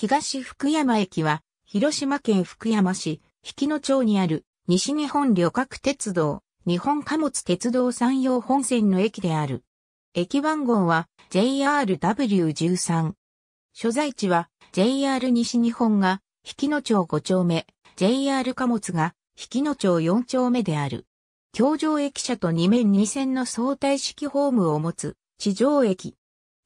東福山駅は、広島県福山市、引野町にある、西日本旅客鉄道、日本貨物鉄道山陽本線の駅である。駅番号は JRW13。所在地は JR 西日本が引野町5丁目、JR 貨物が引野町4丁目である。京上駅舎と2面2線の相対式ホームを持つ地上駅。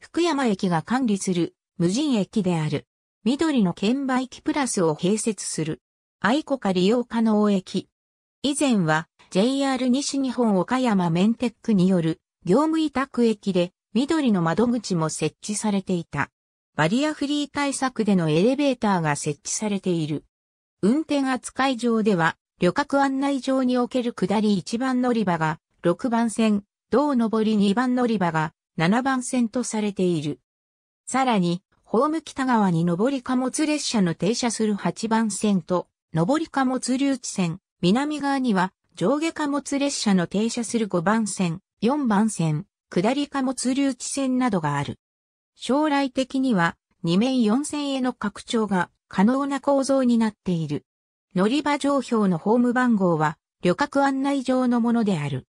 福山駅が管理する無人駅である。緑の券売機プラスを併設する。愛子か利用可能駅。以前は JR 西日本岡山メンテックによる業務委託駅で緑の窓口も設置されていた。バリアフリー対策でのエレベーターが設置されている。運転扱い上では旅客案内上における下り1番乗り場が6番線、道上り2番乗り場が7番線とされている。さらに、ホーム北側に上り貨物列車の停車する8番線と、上り貨物留置線、南側には上下貨物列車の停車する5番線、4番線、下り貨物留置線などがある。将来的には、2面4線への拡張が可能な構造になっている。乗り場上表のホーム番号は、旅客案内上のものである。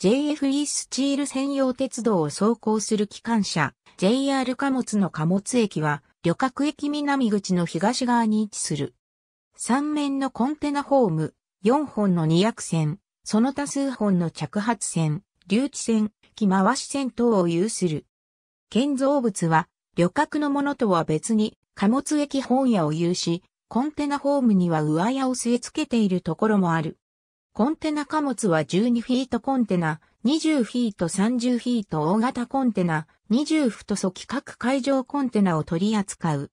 JFE スチール専用鉄道を走行する機関車、JR 貨物の貨物駅は、旅客駅南口の東側に位置する。3面のコンテナホーム、4本の2役線、その他数本の着発線、留置線、木回し線等を有する。建造物は、旅客のものとは別に、貨物駅本屋を有し、コンテナホームには上屋を据え付けているところもある。コンテナ貨物は12フィートコンテナ、20フィート30フィート大型コンテナ、20フト素規格海上コンテナを取り扱う。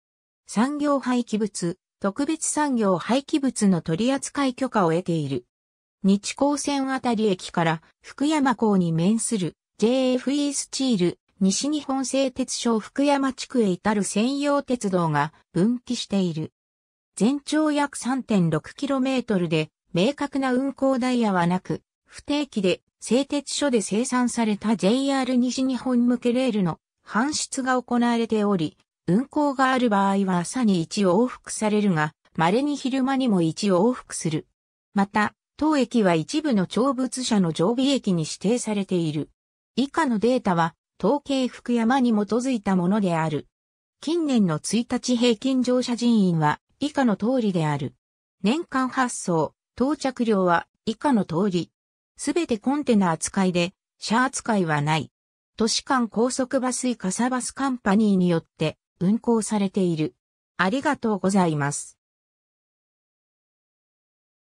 産業廃棄物、特別産業廃棄物の取り扱い許可を得ている。日光線あたり駅から福山港に面する JFE スチール西日本製鉄所福山地区へ至る専用鉄道が分岐している。全長約 3.6km で明確な運行ダイヤはなく、不定期で製鉄所で生産された JR 西日本向けレールの搬出が行われており、運行がある場合は朝に1往復されるが、稀に昼間にも1往復する。また、当駅は一部の長物車の常備駅に指定されている。以下のデータは、統計福山に基づいたものである。近年の1日平均乗車人員は以下の通りである。年間発送、到着料は以下の通り。すべてコンテナ扱いで、車扱いはない。都市間高速バスイカサバスカンパニーによって運行されている。ありがとうございます。